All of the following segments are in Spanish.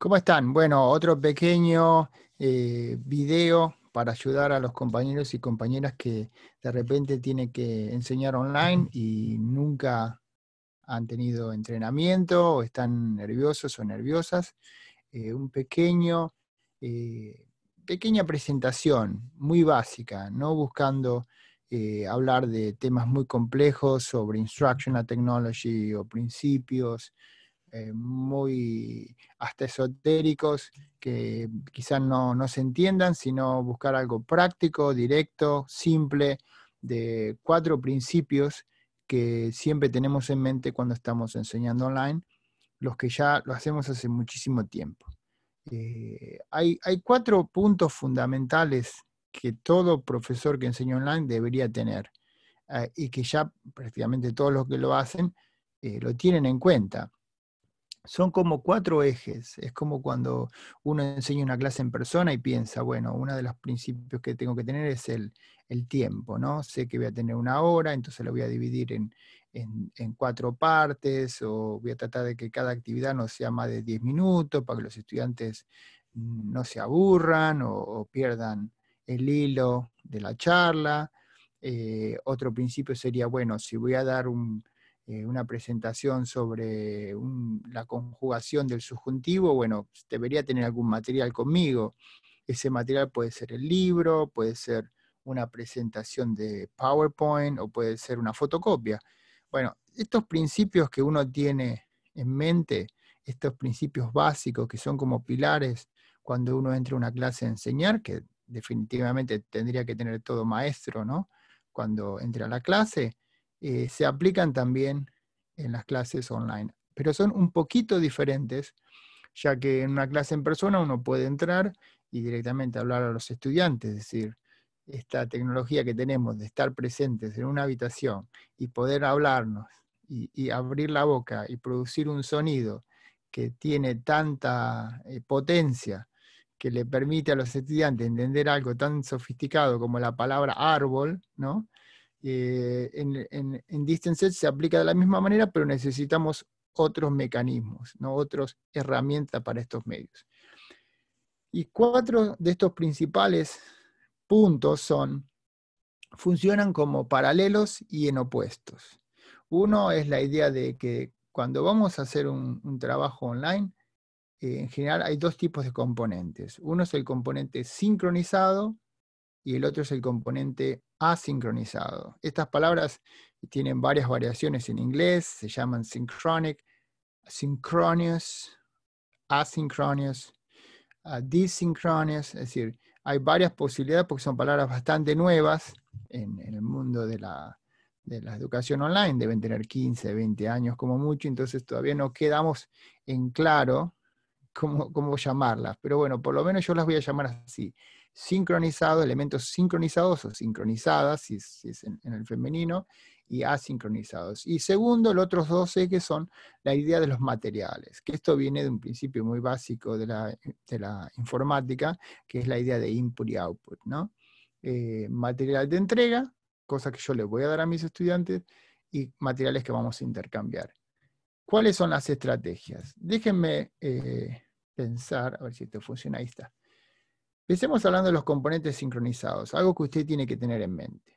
¿Cómo están? Bueno, otro pequeño eh, video para ayudar a los compañeros y compañeras que de repente tienen que enseñar online y nunca han tenido entrenamiento o están nerviosos o nerviosas. Eh, un pequeño, eh, pequeña presentación muy básica, no buscando hablar de temas muy complejos sobre instructional technology o principios eh, muy hasta esotéricos que quizás no, no, se entiendan, sino buscar algo práctico, directo, simple, de cuatro principios que siempre tenemos en mente cuando estamos enseñando online, los que ya lo hacemos hace muchísimo tiempo. Eh, hay, hay cuatro puntos fundamentales que todo profesor que enseña online debería tener eh, y que ya prácticamente todos los que lo hacen lo tienen en cuenta son como cuatro ejes. Es como cuando uno enseña una clase en persona y piensa, bueno, uno de los principios que tengo que tener es el, tiempo, ¿no? Sé que voy a tener una hora, entonces lo voy a dividir en, cuatro partes o voy a tratar de que cada actividad no sea más de diez minutos para que los estudiantes no se aburran o, pierdan el hilo de la charla. Eh, otro principio sería, bueno, si voy a dar un, eh, una presentación sobre la conjugación del subjuntivo, bueno, debería tener algún material conmigo. Ese material puede ser el libro, puede ser una presentación de PowerPoint o puede ser una fotocopia. Bueno, estos principios que uno tiene en mente, estos principios básicos que son como pilares cuando uno entra a una clase a enseñar, que definitivamente tendría que tener todo maestro, ¿no? Cuando entra a la clase, eh, se aplican también en las clases online, pero son un poquito diferentes, ya que en una clase en persona uno puede entrar y directamente hablar a los estudiantes, es decir, esta tecnología que tenemos de estar presentes en una habitación y poder hablarnos y, abrir la boca y producir un sonido que tiene tanta eh, potencia que le permite a los estudiantes entender algo tan sofisticado como la palabra árbol, ¿no? Eh, en, en, se aplica de la misma manera, pero necesitamos otros mecanismos, ¿no? otras herramientas para estos medios. Y cuatro de estos principales puntos son, funcionan como paralelos y en opuestos. Uno es la idea de que cuando vamos a hacer un, trabajo online, eh, en general hay dos tipos de componentes. Uno es el componente sincronizado, y el otro es el componente asincronizado. Estas palabras tienen varias variaciones en inglés, se llaman synchronic, synchronous, asynchronous, uh, es decir, hay varias posibilidades porque son palabras bastante nuevas en, el mundo de la, educación online, deben tener 15, 20 años como mucho, entonces todavía no quedamos en claro cómo, cómo llamarlas, pero bueno, por lo menos yo las voy a llamar así sincronizados, elementos sincronizados o sincronizadas, si, es en, el femenino, y asincronizados. Y segundo, los otros dos que son la idea de los materiales, que esto viene de un principio muy básico de la, informática, que es la idea de input y output, ¿no? Eh, material de entrega, cosa que yo le voy a dar a mis estudiantes, y materiales que vamos a intercambiar. ¿Cuáles son las estrategias? Déjenme eh, pensar, a ver si esto funciona, ahí está. Empecemos hablando de los componentes sincronizados, algo que usted tiene que tener en mente.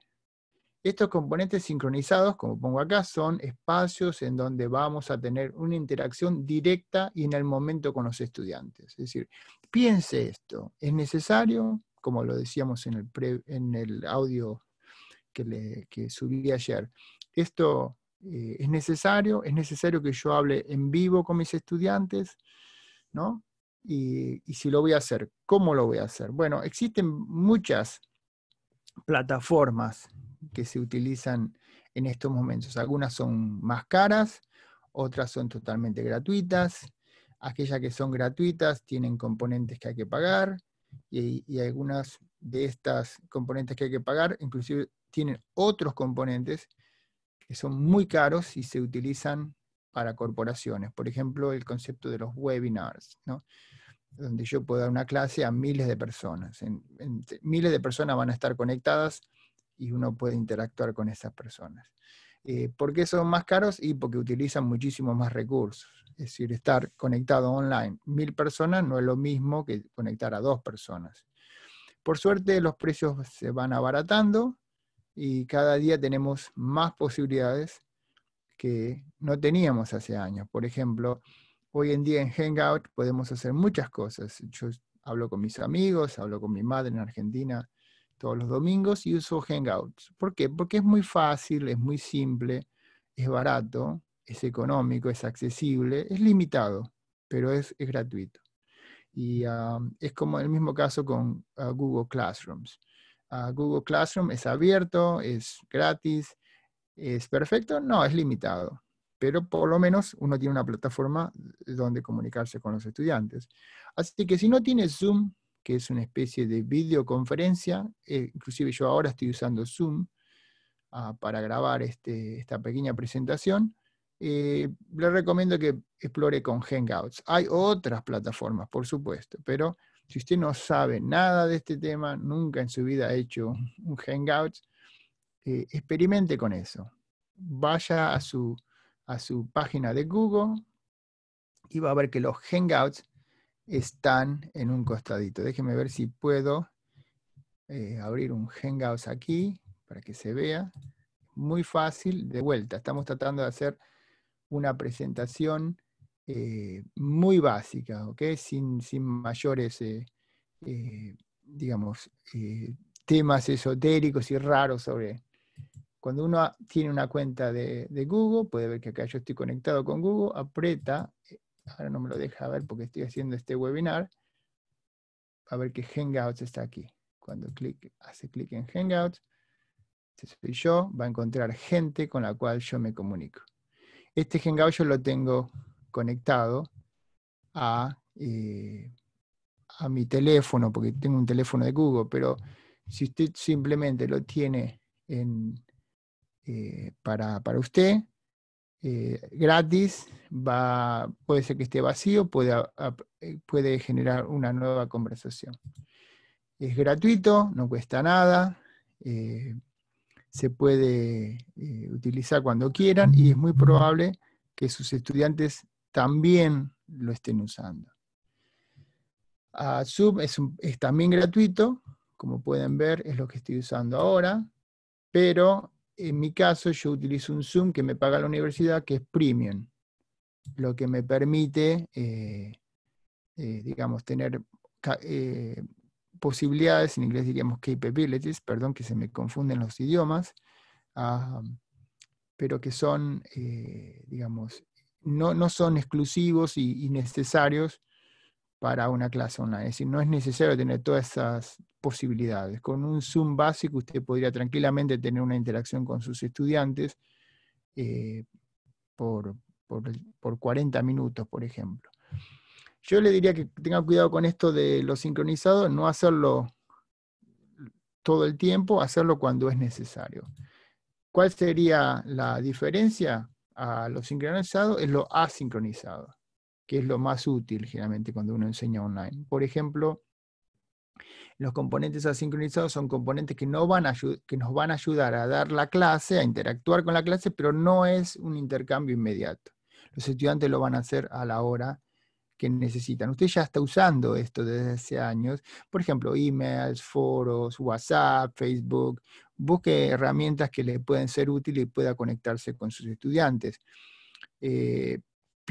Estos componentes sincronizados, como pongo acá, son espacios en donde vamos a tener una interacción directa y en el momento con los estudiantes. Es decir, piense esto, es necesario, como lo decíamos en el, audio que, subí ayer, esto eh, es necesario, es necesario que yo hable en vivo con mis estudiantes, ¿no? Y, si lo voy a hacer, ¿cómo lo voy a hacer? Bueno, existen muchas plataformas que se utilizan en estos momentos. Algunas son más caras, otras son totalmente gratuitas. Aquellas que son gratuitas tienen componentes que hay que pagar y, y, algunas de estas componentes que hay que pagar inclusive tienen otros componentes que son muy caros y se utilizan para corporaciones. Por ejemplo, el concepto de los webinars, donde yo puedo dar una clase a miles de personas. miles de personas van a estar conectadas y uno puede interactuar con esas personas. Eh, ¿Por qué son más caros? Y porque utilizan muchísimo más recursos. Es decir, estar conectado online mil personas no es lo mismo que conectar a dos personas. Por suerte los precios se van abaratando y cada día tenemos más posibilidades que no teníamos hace años. Por ejemplo, hoy en día en Hangout podemos hacer muchas cosas. Yo hablo con mis amigos, hablo con mi madre en Argentina todos los domingos y uso Hangouts. ¿Por qué? Porque es muy fácil, es muy simple, es barato, es económico, es accesible, es limitado, pero es, gratuito. Y ah, es como el mismo caso con ah, Google Classrooms. Ah, Google Classroom es abierto, es gratis, ¿Es perfecto? No, es limitado, pero por lo menos uno tiene una plataforma donde comunicarse con los estudiantes. Así que si no tiene Zoom, que es una especie de videoconferencia, eh, inclusive yo ahora estoy usando Zoom ah, para grabar este, esta pequeña presentación, eh, le recomiendo que explore con Hangouts. Hay otras plataformas, por supuesto, pero si usted no sabe nada de este tema, nunca en su vida ha hecho un Hangouts, eh, experimente con eso. Vaya a su, a su página de Google y va a ver que los Hangouts están en un costadito. déjeme ver si puedo eh, abrir un Hangouts aquí para que se vea. Muy fácil, de vuelta. Estamos tratando de hacer una presentación eh, muy básica, Sin, sin mayores, digamos, temas esotéricos y raros sobre cuando uno tiene una cuenta de, Google, puede ver que acá yo estoy conectado con Google, aprieta, eh, ahora no me lo deja ver porque estoy haciendo este webinar, a ver que Hangouts está aquí. Cuando hace clic en Hangouts, se este soy yo, va a encontrar gente con la cual yo me comunico. Este Hangout yo lo tengo conectado a eh, mi teléfono, porque tengo un teléfono de Google, pero si usted simplemente lo tiene en, eh, para, usted, eh, gratis, va, puede ser que esté vacío, puede, eh, puede generar una nueva conversación. Es gratuito, no cuesta nada, se puede utilizar cuando quieran y es muy probable que sus estudiantes también lo estén usando. Zoom es también gratuito, como pueden ver es lo que estoy usando ahora, pero en mi caso yo utilizo un Zoom que me paga la universidad, que es premium, lo que me permite, eh, eh, digamos, tener eh, posibilidades, en inglés diríamos capabilities, perdón que se me confunden los idiomas, pero que son, digamos, no, no, son exclusivos y necesarios para una clase online. Es decir, no es necesario tener todas esas posibilidades. Con un Zoom básico usted podría tranquilamente tener una interacción con sus estudiantes eh, por, por 40 minutos, por ejemplo. Yo le diría que tenga cuidado con esto de lo sincronizado, no hacerlo todo el tiempo, hacerlo cuando es necesario. ¿Cuál sería la diferencia a lo sincronizado? Es lo asincronizado que es lo más útil generalmente cuando uno enseña online. Por ejemplo, los componentes asincronizados son componentes que, no van que nos van a ayudar a dar la clase, a interactuar con la clase, pero no es un intercambio inmediato. Los estudiantes lo van a hacer a la hora que necesitan. Usted ya está usando esto desde hace años. Por ejemplo, emails, foros, WhatsApp, Facebook. Busque herramientas que le pueden ser útiles y pueda conectarse con sus estudiantes. Eh,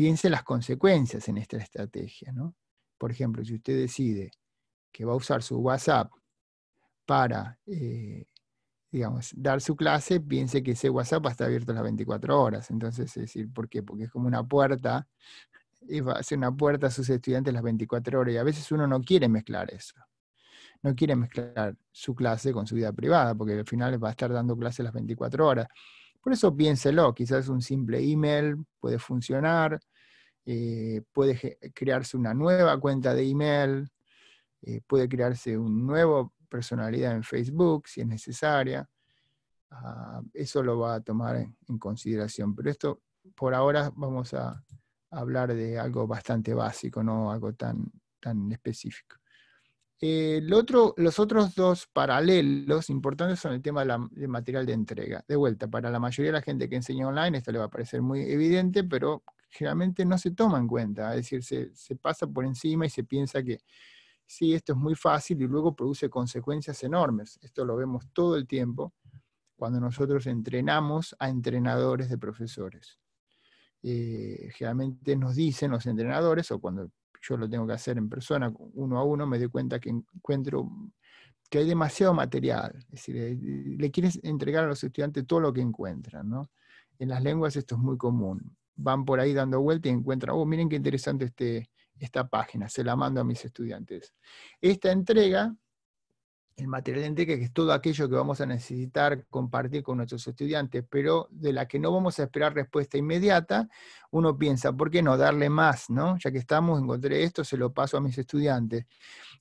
piense las consecuencias en esta estrategia. Por ejemplo, si usted decide que va a usar su WhatsApp para, eh, digamos, dar su clase, piense que ese WhatsApp va a estar abierto las 24 horas. Entonces, es decir, ¿por qué? Porque es como una puerta, y va a ser una puerta a sus estudiantes las 24 horas y a veces uno no quiere mezclar eso. No quiere mezclar su clase con su vida privada, porque al final va a estar dando clase las 24 horas. Por eso piénselo, quizás un simple email puede funcionar, eh, puede crearse una nueva cuenta de email, eh, puede crearse un nuevo personalidad en Facebook si es necesaria. Ah, eso lo va a tomar en, consideración. Pero esto, por ahora, vamos a hablar de algo bastante básico, no algo tan, tan específico. Eh, los otros dos paralelos importantes son el tema del de material de entrega. De vuelta, para la mayoría de la gente que enseña online, esto le va a parecer muy evidente, pero generalmente no se toma en cuenta, es decir, se, pasa por encima y se piensa que sí, esto es muy fácil y luego produce consecuencias enormes. Esto lo vemos todo el tiempo cuando nosotros entrenamos a entrenadores de profesores. Eh, generalmente nos dicen los entrenadores, o cuando yo lo tengo que hacer en persona, uno a uno, me doy cuenta que encuentro que hay demasiado material. Es decir, eh, le quieres entregar a los estudiantes todo lo que encuentran, En las lenguas esto es muy común van por ahí dando vuelta y encuentran, oh, miren qué interesante este, esta página, se la mando a mis estudiantes. Esta entrega, el material de entrega, que es todo aquello que vamos a necesitar compartir con nuestros estudiantes, pero de la que no vamos a esperar respuesta inmediata, uno piensa, ¿por qué no darle más? ¿no? Ya que estamos, encontré esto, se lo paso a mis estudiantes.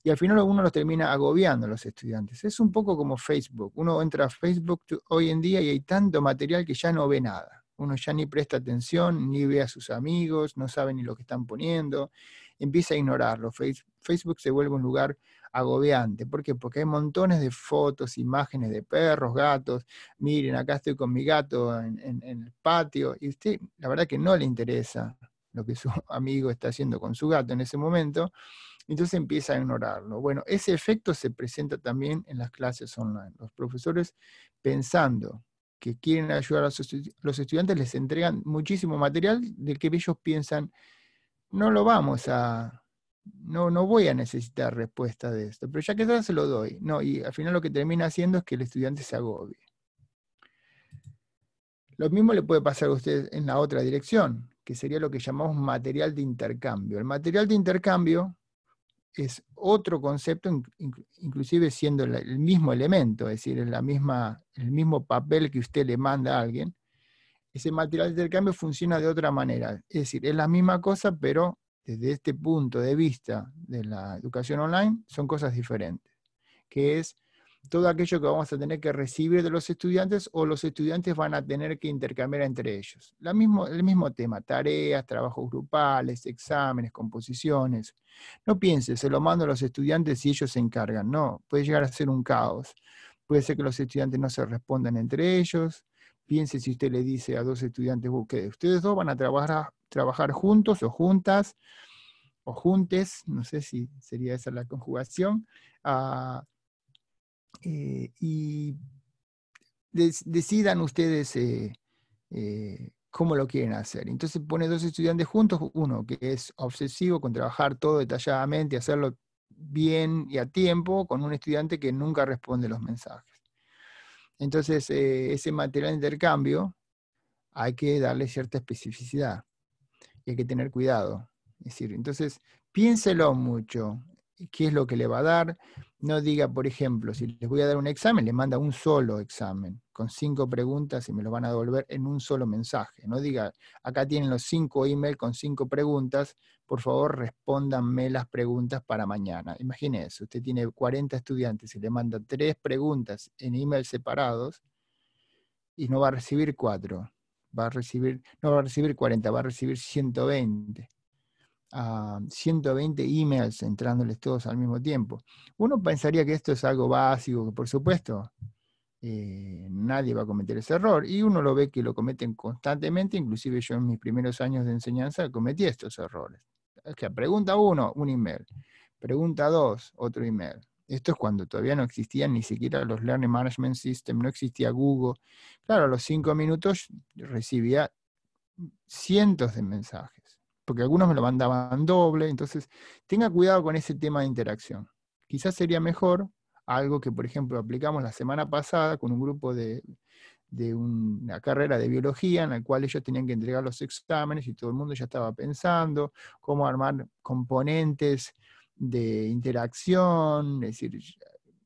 Y al final uno los termina agobiando a los estudiantes. Es un poco como Facebook. Uno entra a Facebook hoy en día y hay tanto material que ya no ve nada uno ya ni presta atención, ni ve a sus amigos, no sabe ni lo que están poniendo, empieza a ignorarlo. Facebook se vuelve un lugar agobiante. ¿Por qué? Porque hay montones de fotos, imágenes de perros, gatos. Miren, acá estoy con mi gato en, el patio. Y usted, la verdad que no le interesa lo que su amigo está haciendo con su gato en ese momento. Entonces empieza a ignorarlo. Bueno, ese efecto se presenta también en las clases online. Los profesores pensando que quieren ayudar a los, estudiantes les entregan muchísimo material del que ellos piensan, no lo vamos a, no, no voy a necesitar respuesta de esto, pero ya que se lo doy. No, y al final lo que termina haciendo es que el estudiante se agobie. Lo mismo le puede pasar a usted en la otra dirección, que sería lo que llamamos material de intercambio. El material de intercambio es otro concepto, inclusive siendo el mismo elemento, es decir, la misma, el mismo papel que usted le manda a alguien, ese material de intercambio funciona de otra manera. Es decir, es la misma cosa, pero desde este punto de vista de la educación online son cosas diferentes, que es todo aquello que vamos a tener que recibir de los estudiantes o los estudiantes van a tener que intercambiar entre ellos. mismo, el mismo tema, tareas, trabajos grupales, exámenes, composiciones. No piense, se lo mando a los estudiantes y ellos se encargan. No, puede llegar a ser un caos. Puede ser que los estudiantes no se respondan entre ellos. Piense si usted le dice a dos estudiantes, ustedes dos van a trabajar, trabajar juntos o juntas o juntes, no sé si sería esa la conjugación. Eh, y decidan ustedes eh, eh, cómo lo quieren hacer. Entonces pone dos estudiantes juntos, uno que es obsesivo con trabajar todo detalladamente, hacerlo bien y a tiempo, con un estudiante que nunca responde los mensajes. Entonces, ese material de intercambio hay que darle cierta especificidad y hay que tener cuidado. Es decir, entonces piénselo mucho qué es lo que le va a dar. No diga, por ejemplo, si les voy a dar un examen, le manda un solo examen, con cinco preguntas y me lo van a devolver en un solo mensaje. No diga, acá tienen los cinco emails con cinco preguntas, por favor respóndanme las preguntas para mañana. Imagínese, usted tiene 40 estudiantes y le manda tres preguntas en emails separados y no va a recibir cuatro, va a recibir, no va a recibir 40, va a recibir 120 a 120 emails entrándoles todos al mismo tiempo. Uno pensaría que esto es algo básico, que por supuesto eh, nadie va a cometer ese error, y uno lo ve que lo cometen constantemente, inclusive yo en mis primeros años de enseñanza cometí estos errores. O pregunta uno, un email. Pregunta dos, otro email. Esto es cuando todavía no existían ni siquiera los Learning Management System, no existía Google. Claro, a los cinco minutos recibía cientos de mensajes porque algunos me lo mandaban doble, entonces tenga cuidado con ese tema de interacción. Quizás sería mejor algo que, por ejemplo, aplicamos la semana pasada con un grupo de, de una carrera de biología en la cual ellos tenían que entregar los exámenes y todo el mundo ya estaba pensando cómo armar componentes de interacción, es decir,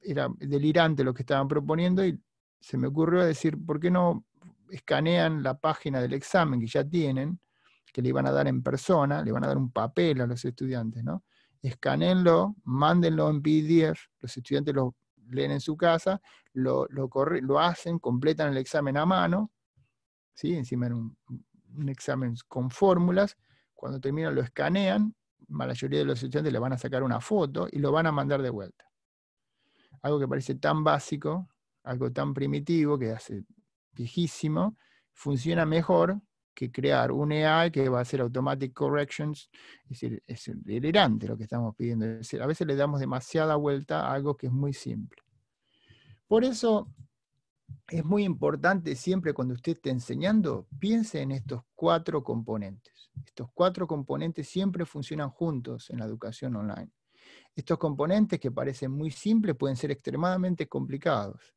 era delirante lo que estaban proponiendo y se me ocurrió decir, ¿por qué no escanean la página del examen que ya tienen que le iban a dar en persona, le van a dar un papel a los estudiantes, ¿no? mándenlo en PDF, los estudiantes lo leen en su casa, lo, lo, lo hacen, completan el examen a mano, ¿sí? encima era un, un examen con fórmulas, cuando terminan lo escanean, la mayoría de los estudiantes le van a sacar una foto y lo van a mandar de vuelta. Algo que parece tan básico, algo tan primitivo, que hace viejísimo, funciona mejor que crear un AI que va a hacer automatic corrections, es decir, es delirante lo que estamos pidiendo. decir, a veces le damos demasiada vuelta a algo que es muy simple. Por eso es muy importante siempre cuando usted esté enseñando, piense en estos cuatro componentes. Estos cuatro componentes siempre funcionan juntos en la educación online. Estos componentes que parecen muy simples pueden ser extremadamente complicados.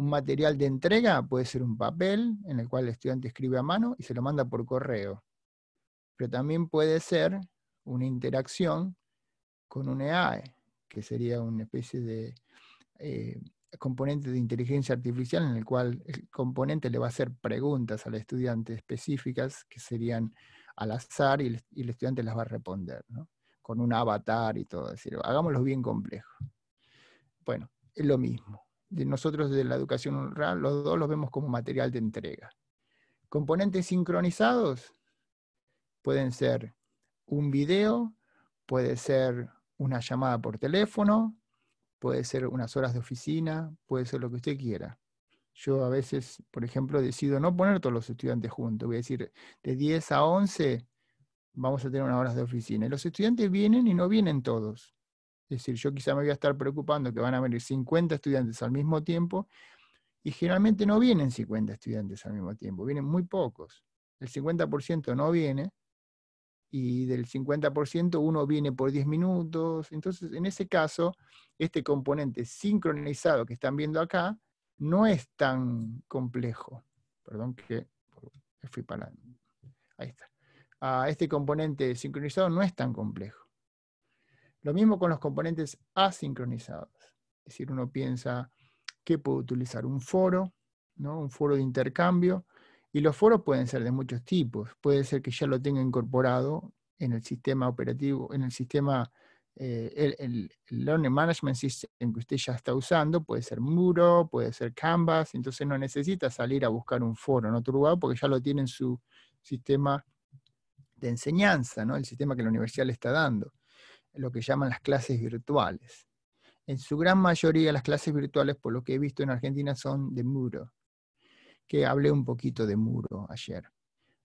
Un material de entrega puede ser un papel en el cual el estudiante escribe a mano y se lo manda por correo. Pero también puede ser una interacción con un EAE, e, que sería una especie de eh, componente de inteligencia artificial en el cual el componente le va a hacer preguntas al estudiante específicas que serían al azar y el, estudiante las va a responder, con un avatar y todo, decir, hagámoslo bien complejo. Bueno, es lo mismo nosotros de la educación rural, los dos los vemos como material de entrega. Componentes sincronizados pueden ser un video, puede ser una llamada por teléfono, puede ser unas horas de oficina, puede ser lo que usted quiera. Yo a veces, por ejemplo, decido no poner todos los estudiantes juntos, voy a decir, de 10 a 11 vamos a tener unas horas de oficina. Y los estudiantes vienen y no vienen todos. Es decir, yo quizá me voy a estar preocupando que van a venir 50 estudiantes al mismo tiempo y generalmente no vienen 50 estudiantes al mismo tiempo, vienen muy pocos. El 50% no viene y del 50% uno viene por 10 minutos. Entonces, en ese caso, este componente sincronizado que están viendo acá no es tan complejo. Perdón que fui para... Ahí está. Ah, este componente sincronizado no es tan complejo. Lo mismo con los componentes asincronizados. Es decir, uno piensa que puede utilizar un foro, ¿no? un foro de intercambio, y los foros pueden ser de muchos tipos. Puede ser que ya lo tenga incorporado en el sistema operativo, en el sistema, eh, el, Learning Management System que usted ya está usando, puede ser Muro, puede ser Canvas, entonces no necesita salir a buscar un foro en otro lugar porque ya lo tiene en su sistema de enseñanza, ¿no? el sistema que la universidad le está dando lo que llaman las clases virtuales. En su gran mayoría las clases virtuales, por lo que he visto en Argentina, son de muro, que hablé un poquito de muro ayer.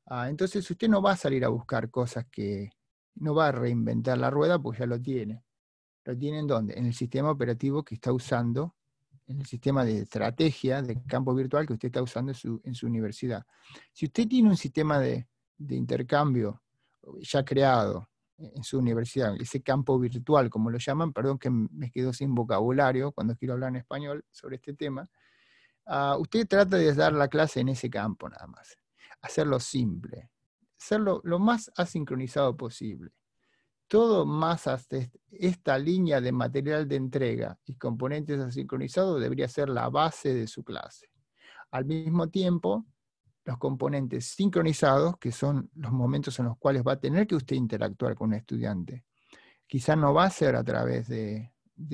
Ah, entonces usted no va a salir a buscar cosas que no va a reinventar la rueda pues ya lo tiene. ¿Lo tiene en dónde? En el sistema operativo que está usando, en el sistema de estrategia de campo virtual que usted está usando en su, en su universidad. Si usted tiene un sistema de intercambio ya creado, en su universidad, ese campo virtual, como lo llaman, perdón que me quedo sin vocabulario cuando quiero hablar en español sobre este tema, ah, usted trata de dar la clase en ese campo nada más, hacerlo simple, hacerlo lo más asincronizado posible. Todo más hasta esta línea de material de entrega y componentes asincronizados debería ser la base de su clase. Al mismo tiempo, los componentes sincronizados, que son los momentos en los cuales va a tener que usted interactuar con un estudiante. Quizá no va a ser a través de,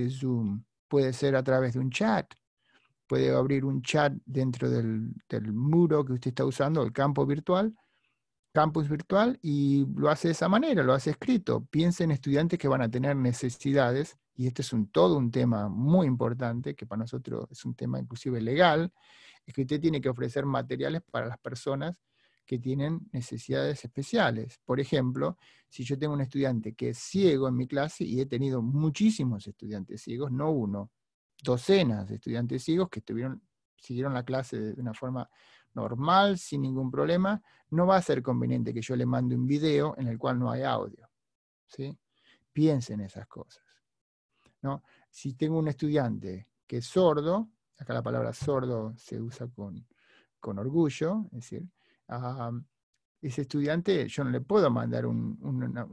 Zoom, puede ser a través de un chat, puede abrir un chat dentro del, muro que usted está usando, el campo virtual, campus virtual y lo hace de esa manera, lo hace escrito. Piensa en estudiantes que van a tener necesidades y este es un, todo un tema muy importante, que para nosotros es un tema inclusive legal, es que usted tiene que ofrecer materiales para las personas que tienen necesidades especiales. Por ejemplo, si yo tengo un estudiante que es ciego en mi clase, y he tenido muchísimos estudiantes ciegos, no uno, docenas de estudiantes ciegos que estuvieron, siguieron la clase de una forma normal, sin ningún problema, no va a ser conveniente que yo le mande un video en el cual no hay audio. ¿sí? Piensen esas cosas. ¿no? Si tengo un estudiante que es sordo, acá la palabra sordo se usa con, orgullo, es decir, ese estudiante yo no le puedo mandar una,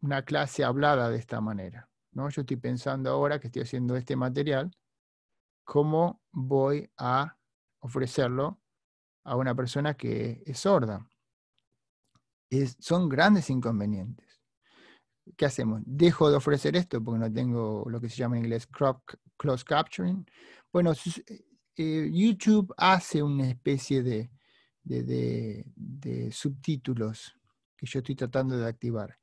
una, clase hablada de esta manera. ¿no? Yo estoy pensando ahora que estoy haciendo este material, cómo voy a ofrecerlo a una persona que es sorda. son grandes inconvenientes. ¿Qué hacemos? ¿Dejo de ofrecer esto porque no tengo lo que se llama en inglés crop, close capturing? Bueno, eh, YouTube hace una especie de, de, de subtítulos que yo estoy tratando de activar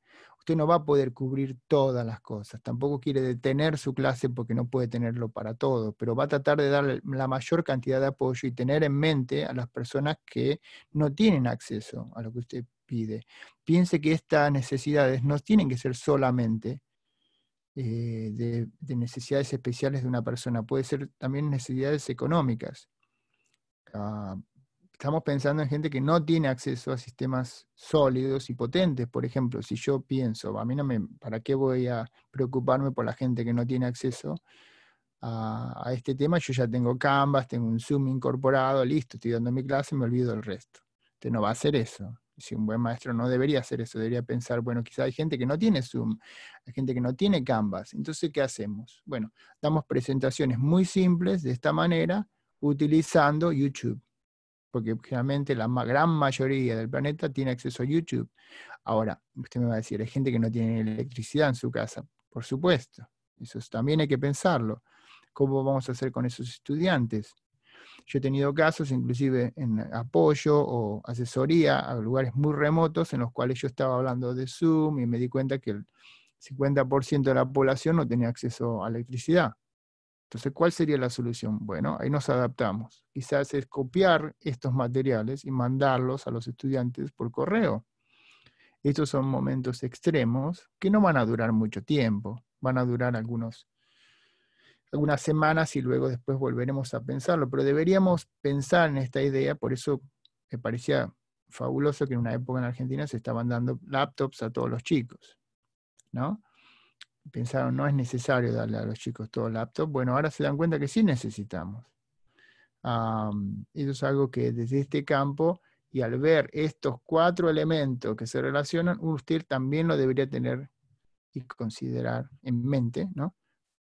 usted no va a poder cubrir todas las cosas. Tampoco quiere detener su clase porque no puede tenerlo para todo, pero va a tratar de dar la mayor cantidad de apoyo y tener en mente a las personas que no tienen acceso a lo que usted pide. Piense que estas necesidades no tienen que ser solamente eh, de, necesidades especiales de una persona, puede ser también necesidades económicas. Ah, estamos pensando en gente que no tiene acceso a sistemas sólidos y potentes. Por ejemplo, si yo pienso, a mí no me, ¿para qué voy a preocuparme por la gente que no tiene acceso a, este tema? Yo ya tengo Canvas, tengo un Zoom incorporado, listo, estoy dando mi clase, me olvido del resto. Usted no va a hacer eso. Si un buen maestro no debería hacer eso, debería pensar, bueno, quizá hay gente que no tiene Zoom, hay gente que no tiene Canvas. Entonces, ¿qué hacemos? Bueno, damos presentaciones muy simples de esta manera utilizando YouTube porque generalmente la gran mayoría del planeta tiene acceso a YouTube. Ahora, usted me va a decir, hay gente que no tiene electricidad en su casa. Por supuesto, eso también hay que pensarlo. ¿Cómo vamos a hacer con esos estudiantes? Yo he tenido casos, inclusive en apoyo o asesoría a lugares muy remotos en los cuales yo estaba hablando de Zoom y me di cuenta que el 50% de la población no tenía acceso a electricidad. Entonces, ¿cuál sería la solución? Bueno, ahí nos adaptamos. Quizás es copiar estos materiales y mandarlos a los estudiantes por correo. Estos son momentos extremos que no van a durar mucho tiempo, van a durar algunas semanas y luego después volveremos a pensarlo, pero deberíamos pensar en esta idea, por eso me parecía fabuloso que en una época en Argentina se estaban dando laptops a todos los chicos, ¿no? pensaron no es necesario darle a los chicos todo laptop, bueno, ahora se dan cuenta que sí necesitamos. eso es algo que desde este campo y al ver estos cuatro elementos que se relacionan, usted también lo debería tener y considerar en mente, ¿no?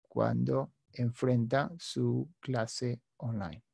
Cuando enfrenta su clase online.